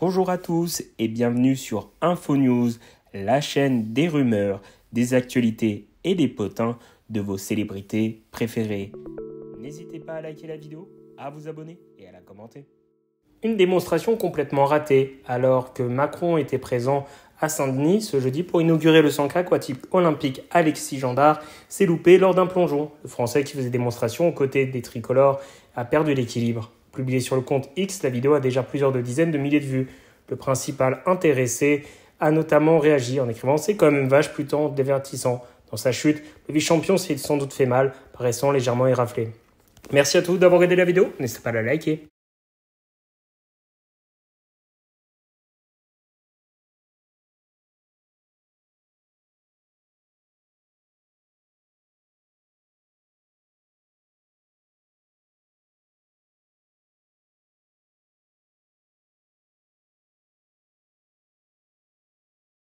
Bonjour à tous et bienvenue sur InfoNews, la chaîne des rumeurs, des actualités et des potins de vos célébrités préférées. N'hésitez pas à liker la vidéo, à vous abonner et à la commenter. Une démonstration complètement ratée, alors que Macron était présent à Saint-Denis ce jeudi pour inaugurer le centre aquatique olympique Alexis Gendard s'est loupé lors d'un plongeon. Le Français qui faisait démonstration aux côtés des tricolores a perdu l'équilibre publié sur le compte X, la vidéo a déjà plusieurs de dizaines de milliers de vues. Le principal intéressé a notamment réagi en écrivant C'est quand même vache plutôt divertissant. Dans sa chute, le vice-champion s'est sans doute fait mal, paraissant légèrement éraflé. Merci à tous d'avoir aidé la vidéo, n'hésitez pas à la liker.